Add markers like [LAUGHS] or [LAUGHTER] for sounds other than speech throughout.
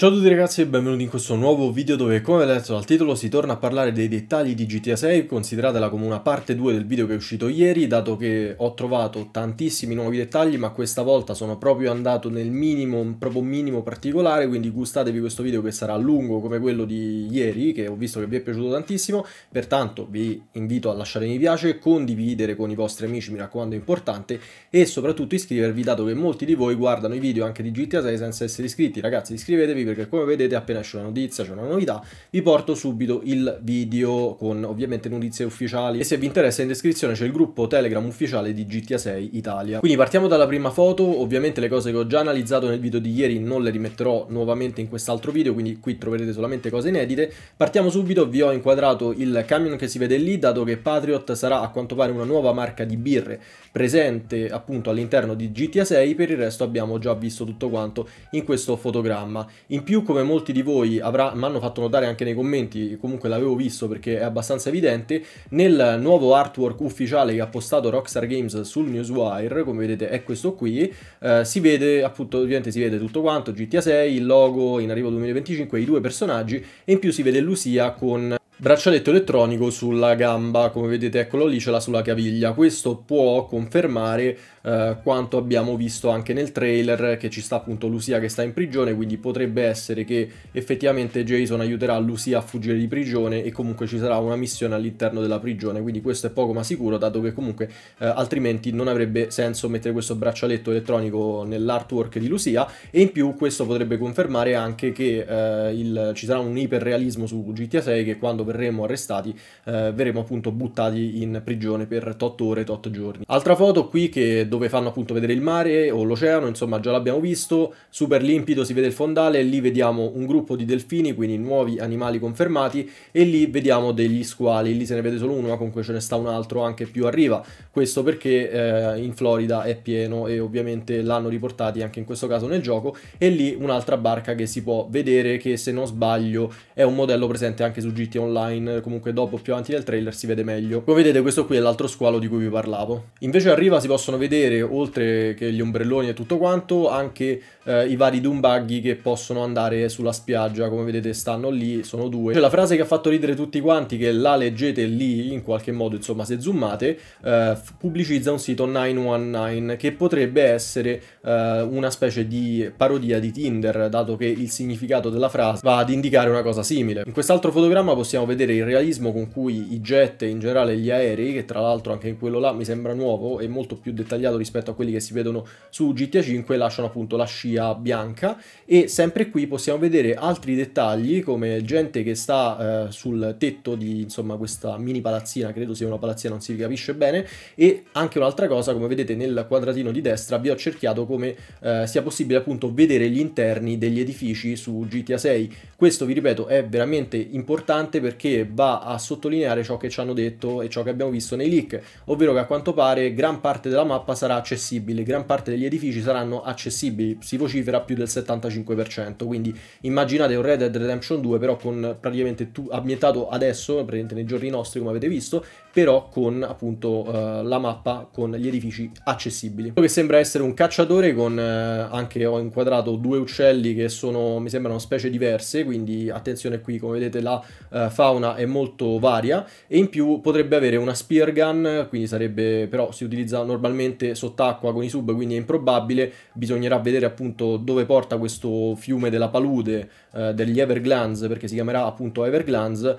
Ciao a tutti ragazzi e benvenuti in questo nuovo video dove come detto dal titolo si torna a parlare dei dettagli di GTA 6 consideratela come una parte 2 del video che è uscito ieri dato che ho trovato tantissimi nuovi dettagli ma questa volta sono proprio andato nel minimo, proprio minimo particolare quindi gustatevi questo video che sarà lungo come quello di ieri che ho visto che vi è piaciuto tantissimo pertanto vi invito a lasciare mi piace, condividere con i vostri amici mi raccomando è importante e soprattutto iscrivervi dato che molti di voi guardano i video anche di GTA 6 senza essere iscritti ragazzi iscrivetevi perché come vedete appena c'è una notizia, c'è una novità, vi porto subito il video con ovviamente notizie ufficiali e se vi interessa in descrizione c'è il gruppo Telegram ufficiale di GTA 6 Italia. Quindi partiamo dalla prima foto, ovviamente le cose che ho già analizzato nel video di ieri non le rimetterò nuovamente in quest'altro video, quindi qui troverete solamente cose inedite. Partiamo subito, vi ho inquadrato il camion che si vede lì, dato che Patriot sarà a quanto pare una nuova marca di birre presente appunto all'interno di GTA 6, per il resto abbiamo già visto tutto quanto in questo fotogramma. In in più, come molti di voi mi hanno fatto notare anche nei commenti, comunque l'avevo visto perché è abbastanza evidente, nel nuovo artwork ufficiale che ha postato Rockstar Games sul Newswire, come vedete è questo qui, eh, si vede appunto, ovviamente si vede tutto quanto, GTA 6, il logo in arrivo 2025, i due personaggi e in più si vede Lucia con braccialetto elettronico sulla gamba, come vedete eccolo lì, ce l'ha sulla caviglia. Questo può confermare eh, quanto abbiamo visto anche nel trailer che ci sta appunto Lucia che sta in prigione, quindi potrebbe essere che effettivamente Jason aiuterà Lucia a fuggire di prigione e comunque ci sarà una missione all'interno della prigione, quindi questo è poco ma sicuro, dato che comunque eh, altrimenti non avrebbe senso mettere questo braccialetto elettronico nell'artwork di Lucia e in più questo potrebbe confermare anche che eh, il, ci sarà un iperrealismo su GTA 6 che quando verremo arrestati, eh, verremo appunto buttati in prigione per 8 ore, 8 giorni. Altra foto qui che dove fanno appunto vedere il mare o l'oceano, insomma già l'abbiamo visto, super limpido si vede il fondale, lì vediamo un gruppo di delfini, quindi nuovi animali confermati, e lì vediamo degli squali, lì se ne vede solo uno, ma comunque ce ne sta un altro anche più a riva, questo perché eh, in Florida è pieno e ovviamente l'hanno riportati anche in questo caso nel gioco, e lì un'altra barca che si può vedere che se non sbaglio è un modello presente anche su GT Online online, comunque dopo più avanti nel trailer si vede meglio. Come vedete questo qui è l'altro squalo di cui vi parlavo. Invece a riva si possono vedere, oltre che gli ombrelloni e tutto quanto, anche eh, i vari doombuggy che possono andare sulla spiaggia, come vedete stanno lì, sono due. Cioè, la frase che ha fatto ridere tutti quanti, che la leggete lì in qualche modo, insomma se zoomate, eh, pubblicizza un sito 919 che potrebbe essere eh, una specie di parodia di Tinder, dato che il significato della frase va ad indicare una cosa simile. In quest'altro fotogramma possiamo vedere il realismo con cui i jet e in generale gli aerei, che tra l'altro anche in quello là mi sembra nuovo e molto più dettagliato rispetto a quelli che si vedono su GTA 5, lasciano appunto la scia bianca e sempre qui possiamo vedere altri dettagli come gente che sta eh, sul tetto di insomma questa mini palazzina, credo sia una palazzina, non si capisce bene, e anche un'altra cosa come vedete nel quadratino di destra vi ho cerchiato come eh, sia possibile appunto vedere gli interni degli edifici su GTA 6. Questo vi ripeto è veramente importante perché perché va a sottolineare ciò che ci hanno detto e ciò che abbiamo visto nei leak, ovvero che a quanto pare gran parte della mappa sarà accessibile, gran parte degli edifici saranno accessibili, si vocifera più del 75%, quindi immaginate un Red Dead Redemption 2 però con praticamente tu, ambientato adesso, praticamente nei giorni nostri come avete visto, però con appunto uh, la mappa con gli edifici accessibili. Quello che sembra essere un cacciatore con uh, anche ho inquadrato due uccelli che sono mi sembrano specie diverse, quindi attenzione qui come vedete la uh, fauna è molto varia e in più potrebbe avere una spear gun, quindi sarebbe però si utilizza normalmente sott'acqua con i sub, quindi è improbabile, bisognerà vedere appunto dove porta questo fiume della palude degli Everglades perché si chiamerà appunto Everglades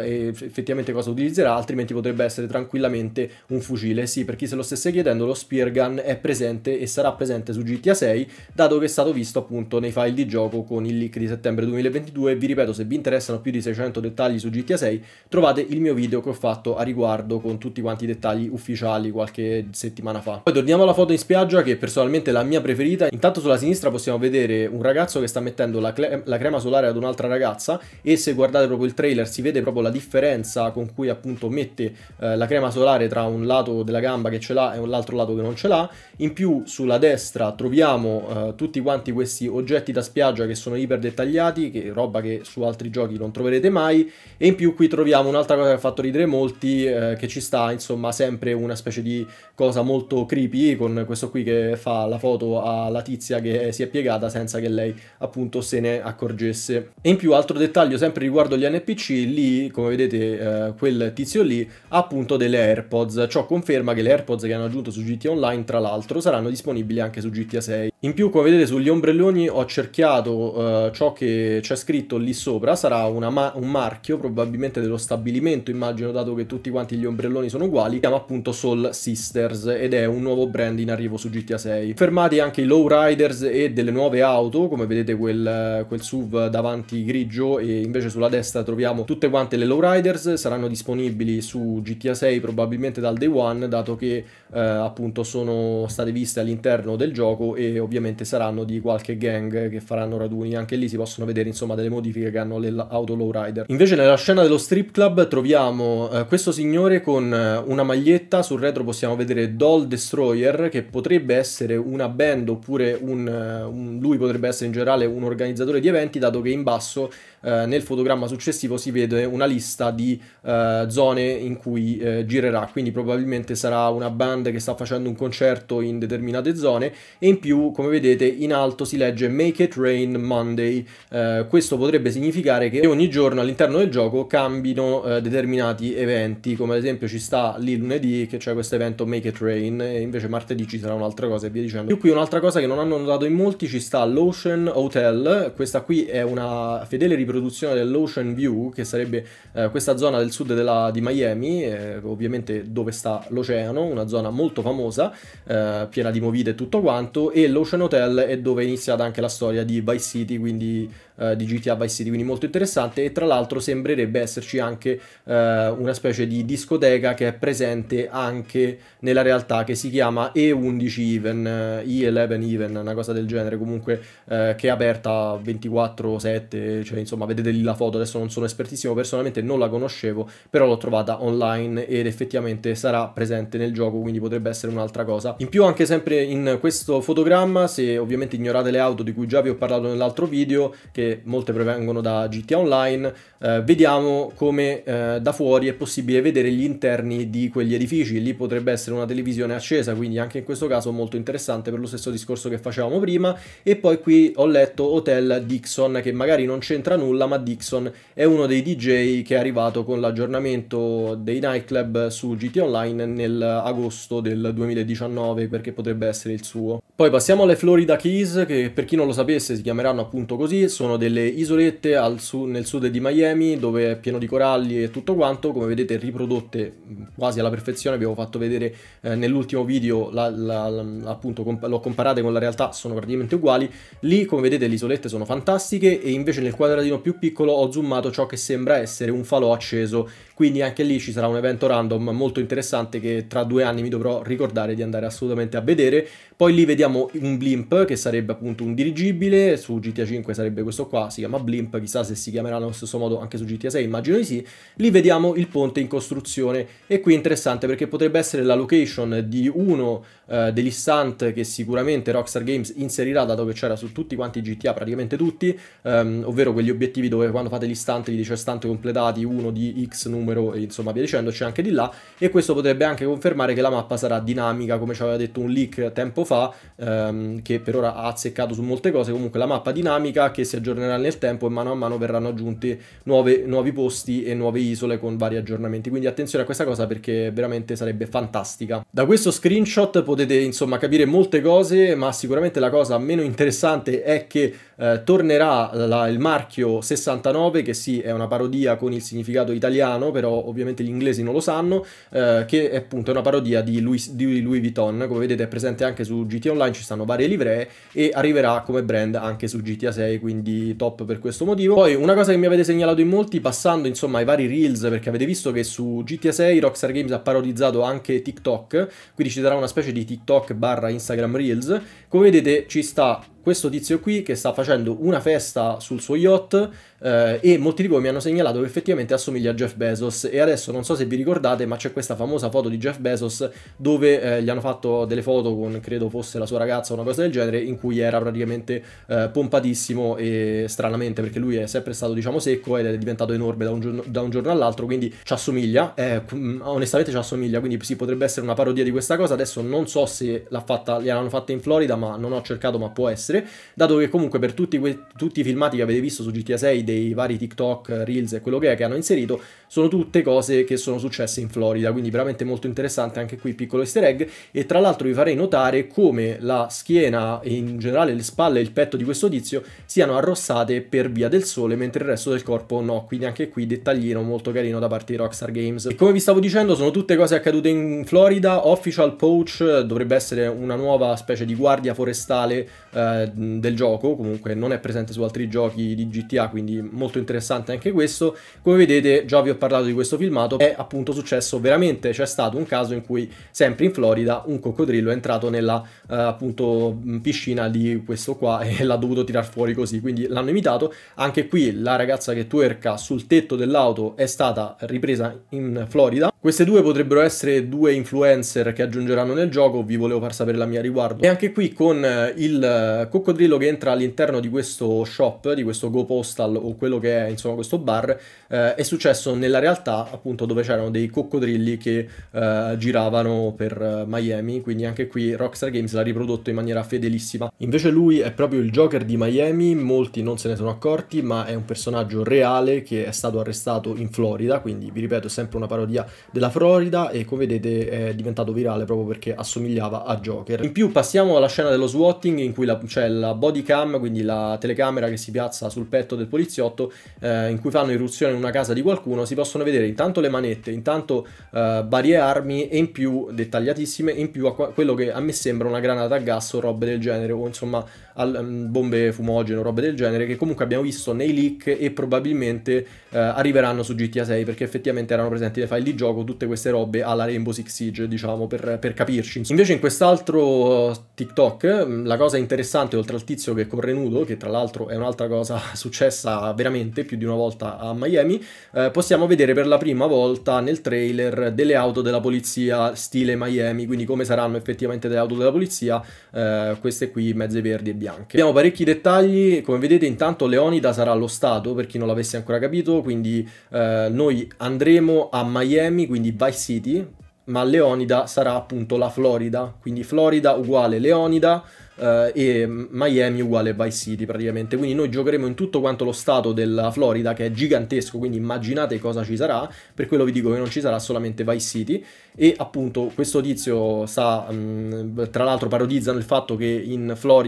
e effettivamente cosa utilizzerà, altrimenti altrimenti potrebbe essere tranquillamente un fucile. Sì, per chi se lo stesse chiedendo, lo Spear Gun è presente e sarà presente su GTA 6, dato che è stato visto appunto nei file di gioco con il leak di settembre 2022. Vi ripeto, se vi interessano più di 600 dettagli su GTA 6, trovate il mio video che ho fatto a riguardo con tutti quanti i dettagli ufficiali qualche settimana fa. Poi torniamo alla foto in spiaggia, che personalmente è la mia preferita. Intanto sulla sinistra possiamo vedere un ragazzo che sta mettendo la, la crema solare ad un'altra ragazza e se guardate proprio il trailer si vede proprio la differenza con cui appunto mette mette eh, la crema solare tra un lato della gamba che ce l'ha e un altro lato che non ce l'ha. In più sulla destra troviamo eh, tutti quanti questi oggetti da spiaggia che sono iper dettagliati, che roba che su altri giochi non troverete mai. E in più qui troviamo un'altra cosa che ha fatto ridere molti, eh, che ci sta insomma sempre una specie di cosa molto creepy, con questo qui che fa la foto alla tizia che si è piegata senza che lei appunto se ne accorgesse. E in più altro dettaglio sempre riguardo gli NPC, lì come vedete eh, quel tizio lì appunto delle AirPods. Ciò conferma che le AirPods che hanno aggiunto su GT Online, tra l'altro, saranno disponibili anche su GTA 6. In più, come vedete sugli ombrelloni ho cerchiato eh, ciò che c'è scritto lì sopra, sarà ma un marchio probabilmente dello stabilimento, immagino dato che tutti quanti gli ombrelloni sono uguali, si chiama appunto Soul Sisters ed è un nuovo brand in arrivo su GTA 6. Fermati anche i lowriders e delle nuove auto, come vedete quel, quel SUV davanti grigio e invece sulla destra troviamo tutte quante le lowriders, saranno disponibili su GTA 6 probabilmente dal day one, dato che eh, appunto sono state viste all'interno del gioco e ovviamente ovviamente saranno di qualche gang che faranno raduni, anche lì si possono vedere insomma delle modifiche che hanno le lowrider. Invece nella scena dello strip club troviamo eh, questo signore con eh, una maglietta, sul retro possiamo vedere Doll Destroyer che potrebbe essere una band oppure un, eh, un, lui potrebbe essere in generale un organizzatore di eventi dato che in basso eh, nel fotogramma successivo si vede una lista di eh, zone in cui eh, girerà, quindi probabilmente sarà una band che sta facendo un concerto in determinate zone e in più come vedete in alto si legge Make it rain Monday, eh, questo potrebbe significare che ogni giorno all'interno del gioco cambino eh, determinati eventi, come ad esempio ci sta lì lunedì che c'è questo evento Make it rain e invece martedì ci sarà un'altra cosa e via dicendo. Più qui un'altra cosa che non hanno notato in molti ci sta l'Ocean Hotel, questa qui è una fedele riproduzione riproduzione dell'Ocean View, che sarebbe eh, questa zona del sud della, di Miami, eh, ovviamente dove sta l'oceano, una zona molto famosa, eh, piena di movite e tutto quanto, e l'Ocean Hotel è dove è iniziata anche la storia di Vice City, quindi eh, di GTA Vice City, quindi molto interessante, e tra l'altro sembrerebbe esserci anche eh, una specie di discoteca che è presente anche nella realtà, che si chiama E11 Even, E11 eh, Even, una cosa del genere, comunque che è aperta 24-7, cioè insomma insomma vedete lì la foto, adesso non sono espertissimo personalmente, non la conoscevo, però l'ho trovata online ed effettivamente sarà presente nel gioco, quindi potrebbe essere un'altra cosa. In più anche sempre in questo fotogramma, se ovviamente ignorate le auto di cui già vi ho parlato nell'altro video, che molte provengono da GTA Online, eh, vediamo come eh, da fuori è possibile vedere gli interni di quegli edifici, lì potrebbe essere una televisione accesa, quindi anche in questo caso molto interessante per lo stesso discorso che facevamo prima, e poi qui ho letto Hotel Dixon che magari non c'entra nulla, Lama Dixon è uno dei DJ che è arrivato con l'aggiornamento dei nightclub su GT Online nell'agosto del 2019 perché potrebbe essere il suo. Poi passiamo alle Florida Keys, che per chi non lo sapesse si chiameranno appunto così, sono delle isolette su nel sud di Miami dove è pieno di coralli e tutto quanto, come vedete riprodotte quasi alla perfezione, vi avevo fatto vedere eh, nell'ultimo video, la, la, la, appunto comp l'ho comparate con la realtà, sono praticamente uguali, lì come vedete le isolette sono fantastiche e invece nel quadratino più piccolo ho zoomato ciò che sembra essere un falò acceso, quindi anche lì ci sarà un evento random molto interessante che tra due anni mi dovrò ricordare di andare assolutamente a vedere, poi lì vediamo abbiamo un blimp che sarebbe appunto un dirigibile, su GTA 5 sarebbe questo qua, si chiama blimp, chissà se si chiamerà allo stesso modo anche su GTA 6, immagino di sì. Lì vediamo il ponte in costruzione e qui è interessante perché potrebbe essere la location di uno eh, degli stunt che sicuramente Rockstar Games inserirà dato che c'era su tutti quanti GTA, praticamente tutti, ehm, ovvero quegli obiettivi dove quando fate gli stunt vi dice stunt completati, uno di X numero e insomma via dicendo, c'è anche di là e questo potrebbe anche confermare che la mappa sarà dinamica come ci aveva detto un leak tempo fa ehm, che per ora ha azzeccato su molte cose, comunque la mappa dinamica che si aggiornerà nel tempo e mano a mano verranno aggiunti nuove, nuovi posti e nuove isole con vari aggiornamenti, quindi attenzione a questa cosa perché veramente sarebbe fantastica. Da questo screenshot potete insomma capire molte cose, ma sicuramente la cosa meno interessante è che eh, tornerà la, il marchio 69, che sì è una parodia con il significato italiano, però ovviamente gli inglesi non lo sanno, eh, che è appunto una parodia di Louis, di Louis, Vuitton, come vedete è presente anche su GT Online, ci stanno varie livree e arriverà come brand anche su GTA 6, quindi top per questo motivo. Poi una cosa che mi avete segnalato in molti, passando insomma ai vari reels, perché avete visto che su GTA 6 Rockstar Games ha parodizzato anche TikTok, quindi ci sarà una specie di TikTok barra Instagram Reels, come vedete ci sta questo tizio qui che sta facendo una festa sul suo yacht eh, e molti di voi mi hanno segnalato che effettivamente assomiglia a Jeff Bezos e adesso non so se vi ricordate ma c'è questa famosa foto di Jeff Bezos dove eh, gli hanno fatto delle foto con credo fosse la sua ragazza o una cosa del genere in cui era praticamente eh, pompatissimo e stranamente perché lui è sempre stato diciamo secco ed è diventato enorme da un giorno, da un giorno all'altro quindi ci assomiglia eh, mm, onestamente ci assomiglia quindi sì potrebbe essere una parodia di questa cosa adesso non so se l'hanno fatta, fatta in Florida ma non ho cercato ma può essere nostre, dato che comunque per tutti, que- tutti i filmati che avete visto su GTA 6, dei vari TikTok, Reels e quello che è che hanno inserito, sono tutte cose che sono successe in Florida, quindi veramente molto interessante anche qui piccolo easter egg e tra l'altro vi farei notare come la schiena e in generale le spalle e il petto di questo tizio siano arrossate per via del sole, mentre il resto del corpo no, quindi anche qui dettaglino molto carino da parte di Rockstar Games. E come vi stavo dicendo sono tutte cose accadute in Florida, Official Poach dovrebbe essere una nuova specie di guardia forestale eh, del gioco, comunque non è presente su altri giochi di GTA, quindi molto interessante anche questo. Come vedete già vi ho parlato di questo filmato, è appunto successo veramente, c'è stato un caso in cui sempre in Florida un coccodrillo è entrato nella eh, appunto piscina di questo qua [LAUGHS] e l'ha dovuto tirar fuori così, quindi l'hanno imitato. Anche qui la ragazza che twerca sul tetto dell'auto è stata ripresa in Florida queste due potrebbero essere due influencer che aggiungeranno nel gioco, vi volevo far sapere la mia riguardo. E anche qui con eh, il eh, coccodrillo che entra all'interno di questo shop, di questo Go Postal o quello che è insomma questo bar, eh, è successo nella realtà appunto dove c'erano dei coccodrilli che eh, giravano per eh, Miami, quindi anche qui Rockstar Games l'ha riprodotto in maniera fedelissima. Invece lui è proprio il Joker di Miami, molti non se ne sono accorti, ma è un personaggio reale che è stato arrestato in Florida, quindi vi ripeto è sempre una parodia della Florida e come vedete è diventato virale proprio perché assomigliava a Joker. In più passiamo alla scena dello swatting in cui c'è cioè la body cam, quindi la telecamera che si piazza sul petto del poliziotto eh, in cui fanno irruzione in una casa di qualcuno, si possono vedere intanto le manette, intanto eh, varie armi e in più dettagliatissime, in più a quello che a me sembra una granata a gas o robe del genere o insomma al, mm, bombe fumogene o robe del genere, che comunque abbiamo visto nei leak e probabilmente uh, arriveranno su GTA 6, perché effettivamente erano presenti nei file di gioco tutte queste robe alla Rainbow Six Siege, diciamo, per, per capirci. Invece in quest'altro TikTok, mm, la cosa interessante, oltre al tizio che corre nudo, che tra l'altro è un'altra cosa [LAUGHS] successa veramente più di una volta a Miami, eh, possiamo vedere per la prima volta nel trailer delle auto della polizia stile Miami, quindi come saranno effettivamente delle auto della polizia, eh, queste qui mezze verdi e bianche bianche. Abbiamo parecchi dettagli, come vedete intanto Leonida sarà allo Stato, per chi non l'avesse ancora capito, quindi eh, noi andremo a Miami, quindi Vice City, ma Leonida sarà appunto la Florida, quindi Florida uguale Leonida, Uh, e Miami uguale Vice City praticamente. Quindi noi giocheremo in tutto quanto lo stato della Florida che è gigantesco, quindi immaginate cosa ci sarà, per quello vi dico che non ci sarà solamente Vice City e appunto questo tizio sta mh, mm, tra l'altro parodizzano il fatto che,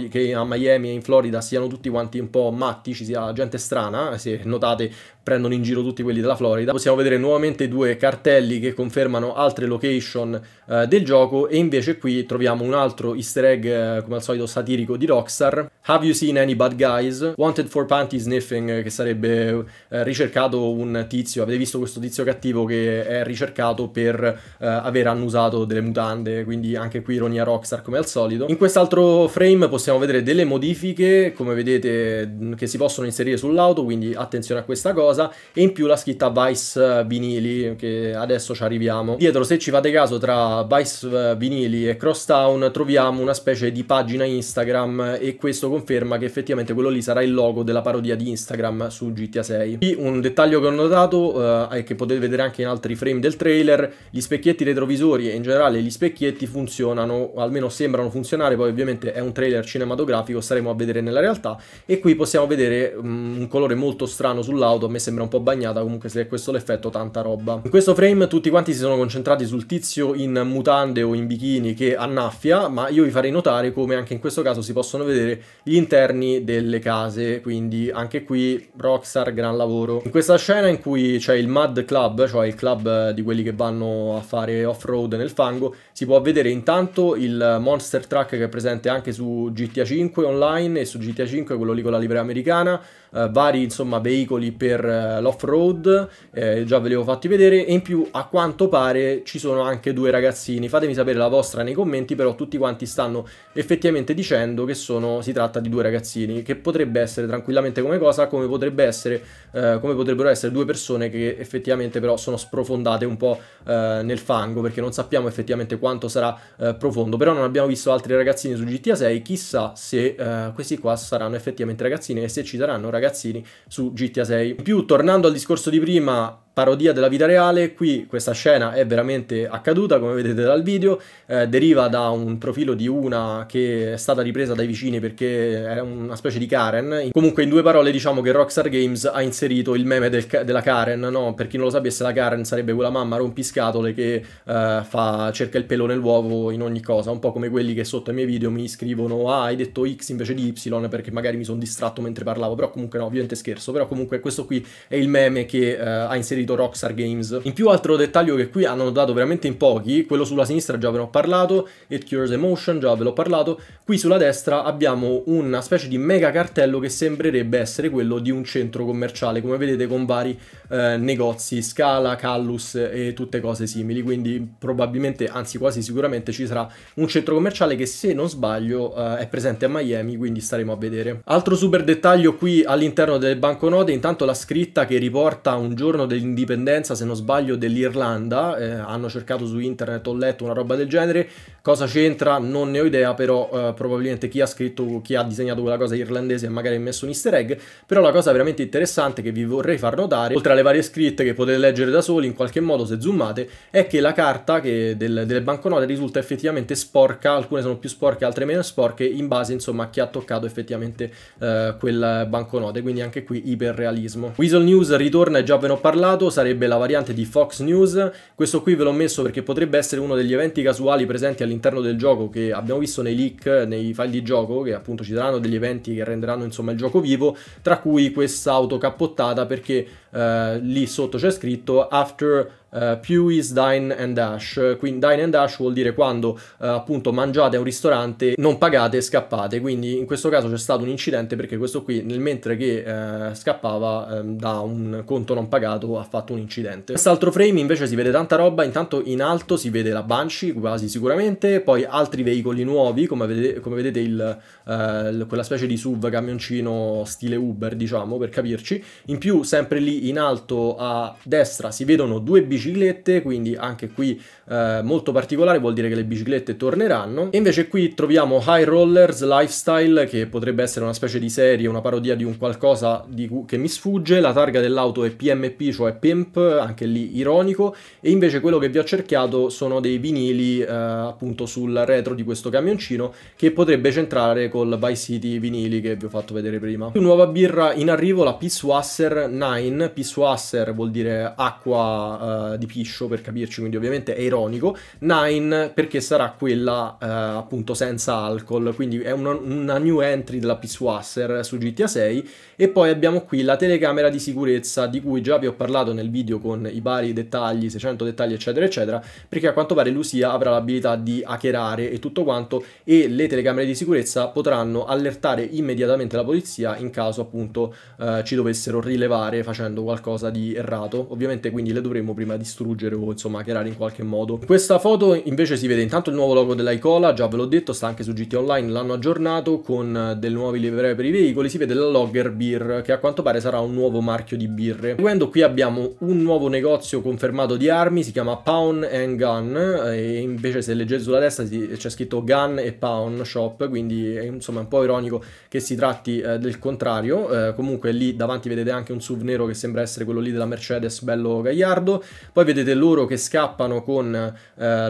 che, a Miami e in Florida siano tutti quanti un po' matti, ci sia gente strana, eh, se notate prendono in giro tutti quelli della Florida. Possiamo vedere nuovamente due cartelli che confermano altre location eh, del gioco e invece qui troviamo un altro easter egg eh, come al solito satirico di Rockstar. Have you seen any bad guys? Wanted for panty sniffing eh, che sarebbe eh, ricercato un tizio, avete visto questo tizio cattivo che è ricercato per eh, aver annusato delle mutande, quindi anche qui ironia Rockstar come al solito. In quest'altro frame possiamo vedere delle modifiche come vedete che si possono inserire sull'auto, quindi attenzione a questa cosa cosa e in più la scritta Vice eh, Vinili che adesso ci arriviamo. Dietro se ci fate caso tra Vice eh, Vinili e Crosstown troviamo una specie di pagina Instagram e questo conferma che effettivamente quello lì sarà il logo della parodia di Instagram su GTA 6. Qui un dettaglio che ho notato e eh, che potete vedere anche in altri frame del trailer, gli specchietti retrovisori e in generale gli specchietti funzionano, almeno sembrano funzionare, poi ovviamente è un trailer cinematografico, saremo a vedere nella realtà e qui possiamo vedere mh, mm, un colore molto strano sull'auto, a me sembra un po' bagnata, comunque se è questo l'effetto tanta roba. In questo frame tutti quanti si sono concentrati sul tizio in mutande o in bikini che annaffia, ma io vi farei notare come anche in questo caso si possono vedere gli interni delle case, quindi anche qui Rockstar gran lavoro. In questa scena in cui c'è il Mad Club, cioè il club di quelli che vanno a fare off-road nel fango, si può vedere intanto il Monster Truck che è presente anche su GTA 5 online e su GTA 5 quello lì con la livrea americana, eh, vari insomma veicoli per per eh, l'off-road, eh, già ve li ho fatti vedere, e in più a quanto pare ci sono anche due ragazzini, fatemi sapere la vostra nei commenti, però tutti quanti stanno effettivamente dicendo che sono, si tratta di due ragazzini, che potrebbe essere tranquillamente come cosa, come, essere, eh, come potrebbero essere due persone che effettivamente però sono sprofondate un po' eh, nel fango, perché non sappiamo effettivamente quanto sarà eh, profondo, però non abbiamo visto altri ragazzini su GTA 6, chissà se eh, questi qua saranno effettivamente ragazzini e se ci saranno ragazzini su GTA 6. In più tornando al discorso di prima, parodia della vita reale, qui questa scena è veramente accaduta, come vedete dal video, eh, deriva da un profilo di una che è stata ripresa dai vicini perché era una specie di Karen. Comunque in due parole diciamo che Rockstar Games ha inserito il meme del, della Karen, no? Per chi non lo sapesse la Karen sarebbe quella mamma rompiscatole che eh, fa, cerca il pelo nell'uovo in ogni cosa, un po' come quelli che sotto i miei video mi scrivono ah hai detto X invece di Y perché magari mi sono distratto mentre parlavo, però comunque no, ovviamente scherzo, però comunque questo qui è il meme che eh, ha inserito merito Rockstar Games. In più altro dettaglio che qui hanno dato veramente in pochi, quello sulla sinistra già ve l'ho parlato, It Cures Emotion già ve l'ho parlato, qui sulla destra abbiamo una specie di mega cartello che sembrerebbe essere quello di un centro commerciale, come vedete con vari eh, negozi, Scala, Callus e tutte cose simili, quindi probabilmente, anzi quasi sicuramente ci sarà un centro commerciale che se non sbaglio eh, è presente a Miami, quindi staremo a vedere. Altro super dettaglio qui all'interno delle banconote, intanto la scritta che riporta un giorno dell'indirizzo l'indipendenza, se non sbaglio, dell'Irlanda, eh, hanno cercato su internet, ho letto una roba del genere, cosa c'entra non ne ho idea, però eh, probabilmente chi ha scritto, chi ha disegnato quella cosa irlandese magari ha messo un easter egg, però la cosa veramente interessante che vi vorrei far notare, oltre alle varie scritte che potete leggere da soli in qualche modo se zoomate, è che la carta che del, delle banconote risulta effettivamente sporca, alcune sono più sporche, altre meno sporche, in base insomma a chi ha toccato effettivamente eh, quella banconota, quindi anche qui iperrealismo. Weasel News ritorna, e già ve ne ho parlato, citato sarebbe la variante di Fox News, questo qui ve l'ho messo perché potrebbe essere uno degli eventi casuali presenti all'interno del gioco che abbiamo visto nei leak, nei file di gioco, che appunto ci daranno degli eventi che renderanno insomma il gioco vivo, tra cui questa autocappottata perché eh, lì sotto c'è scritto after uh, eh, Pewis Dine and Dash, quindi Dine and Dash vuol dire quando uh, appunto mangiate a un ristorante, non pagate e scappate, quindi in questo caso c'è stato un incidente perché questo qui nel mentre che uh, scappava um, da un conto non pagato ha fatto un incidente. Quest'altro frame invece si vede tanta roba, intanto in alto si vede la Banshee quasi sicuramente, poi altri veicoli nuovi come vedete, come vedete il, uh, quella specie di SUV camioncino stile Uber diciamo per capirci, in più sempre lì in alto a destra si vedono due biciclette, quindi anche qui eh, molto particolare, vuol dire che le biciclette torneranno. E invece qui troviamo High Rollers Lifestyle, che potrebbe essere una specie di serie, una parodia di un qualcosa di che mi sfugge. La targa dell'auto è PMP, cioè Pimp, anche lì ironico. E invece quello che vi ho cerchiato sono dei vinili eh, appunto sul retro di questo camioncino, che potrebbe centrare col Vice City vinili che vi ho fatto vedere prima. nuova birra in arrivo, la Peace Wasser 9, con Pissuasser vuol dire acqua uh, di piscio per capirci, quindi ovviamente è ironico. Nine perché sarà quella uh, appunto senza alcol, quindi è una, una new entry della Pissuasser su GTA 6. E poi abbiamo qui la telecamera di sicurezza di cui già vi ho parlato nel video con i vari dettagli, 600 dettagli eccetera eccetera, perché a quanto pare Lucia avrà l'abilità di hackerare e tutto quanto e le telecamere di sicurezza potranno allertare immediatamente la polizia in caso appunto uh, ci dovessero rilevare facendo facendo qualcosa di errato. Ovviamente quindi le dovremmo prima distruggere o insomma creare in qualche modo. questa foto invece si vede intanto il nuovo logo dell'Icola, già ve l'ho detto, sta anche su GT Online, l'hanno aggiornato con eh, delle nuove livree per i veicoli, si vede la Logger Beer che a quanto pare sarà un nuovo marchio di birre. Seguendo qui abbiamo un nuovo negozio confermato di armi, si chiama Pound and Gun eh, e invece se leggete sulla destra c'è scritto Gun e Pound Shop, quindi è, insomma è un po' ironico che si tratti eh, del contrario. Eh, comunque lì davanti vedete anche un SUV nero che si sembra essere quello lì della Mercedes, bello gagliardo. Poi vedete loro che scappano con eh,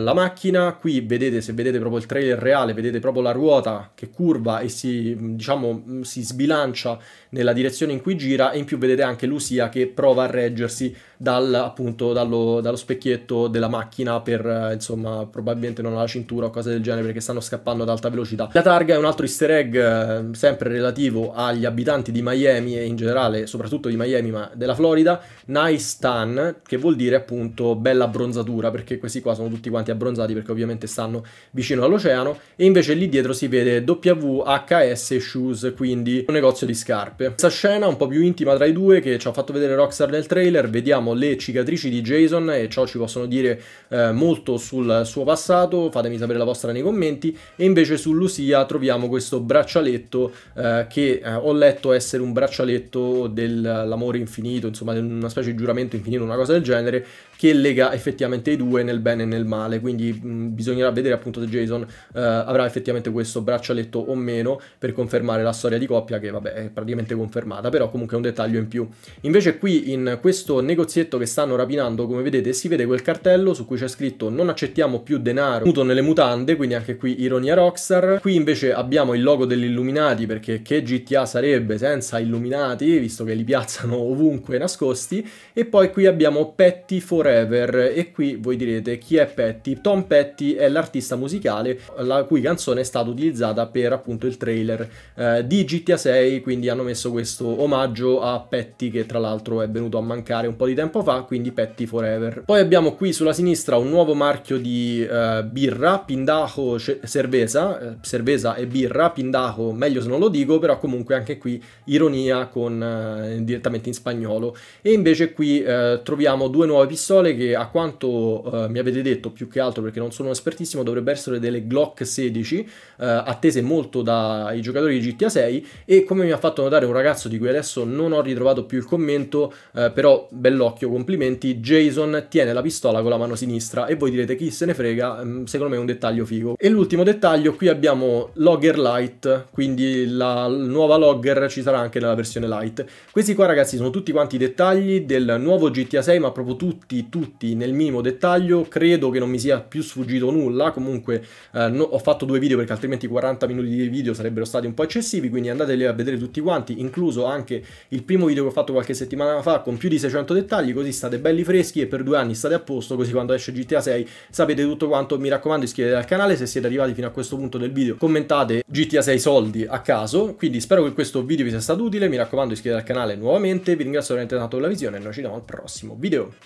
la macchina, qui vedete, se vedete proprio il trailer reale, vedete proprio la ruota che curva e si, diciamo, mm, si sbilancia nella direzione in cui gira e in più vedete anche Lucia che prova a reggersi dal, appunto, dallo, dallo, specchietto della macchina per eh, insomma probabilmente non la cintura o cose del genere perché stanno scappando ad alta velocità. La targa è un altro easter egg eh, sempre relativo agli abitanti di Miami e in generale soprattutto di Miami ma della Florida, nice tan che vuol dire appunto bella abbronzatura perché questi qua sono tutti quanti abbronzati perché ovviamente stanno vicino all'oceano e invece lì dietro si vede WHS Shoes quindi un negozio di scarpe. Questa scena un po' più intima tra i due che ci ha fatto vedere Rockstar nel trailer, vediamo abbiamo le cicatrici di Jason e ciò ci possono dire eh, molto sul suo passato, fatemi sapere la vostra nei commenti, e invece su Lucia troviamo questo braccialetto eh, che eh, ho letto essere un braccialetto dell'amore infinito, insomma una specie di giuramento infinito, una cosa del genere, che lega effettivamente i due nel bene e nel male, quindi mh, mm, bisognerà vedere appunto se Jason eh, avrà effettivamente questo braccialetto o meno per confermare la storia di coppia che vabbè è praticamente confermata, però comunque è un dettaglio in più. Invece qui in questo negozio negozietto che stanno rapinando, come vedete si vede quel cartello su cui c'è scritto non accettiamo più denaro muto nelle mutande, quindi anche qui ironia rockstar. Qui invece abbiamo il logo degli Illuminati, perché che GTA sarebbe senza Illuminati, visto che li piazzano [LAUGHS] ovunque nascosti. E poi qui abbiamo Petty Forever, e qui voi direte chi è Petty? Tom Petty è l'artista musicale la cui canzone è stata utilizzata per appunto il trailer eh, di GTA 6, quindi hanno messo questo omaggio a Petty che tra l'altro è venuto a mancare un po' di tempo tempo fa, quindi Petty Forever. Poi abbiamo qui sulla sinistra un nuovo marchio di eh, birra, Pindaco Cerveza, eh, Cervesa e birra, Pindaco meglio se non lo dico, però comunque anche qui ironia con, eh, direttamente in spagnolo. E invece qui eh, troviamo due nuove pistole che a quanto eh, mi avete detto, più che altro perché non sono espertissimo, dovrebbero essere delle Glock 16, eh, attese molto dai giocatori di GTA 6 e come mi ha fatto notare un ragazzo di cui adesso non ho ritrovato più il commento, però bell'occhio occhio, complimenti, Jason tiene la pistola con la mano sinistra e voi direte chi se ne frega, mm, secondo me è un dettaglio figo. E l'ultimo dettaglio, qui abbiamo Logger Lite, quindi la nuova Logger ci sarà anche nella versione Lite. Questi qua ragazzi sono tutti quanti i dettagli del nuovo GTA 6, ma proprio tutti, tutti nel minimo dettaglio, credo che non mi sia più sfuggito nulla, comunque eh, no, ho fatto due video perché altrimenti 40 minuti di video sarebbero stati un po' eccessivi, quindi andateli a vedere tutti quanti, incluso anche il primo video che ho fatto qualche settimana fa con più di 600 dettagli, dettagli, così state belli freschi e per due anni state a posto, così quando esce GTA 6 sapete tutto quanto. Mi raccomando iscrivetevi al canale se siete arrivati fino a questo punto del video, commentate GTA 6 soldi a caso, quindi spero che questo video vi sia stato utile, mi raccomando iscrivetevi al canale nuovamente, vi ringrazio veramente tanto per la visione e noi ci vediamo al prossimo video.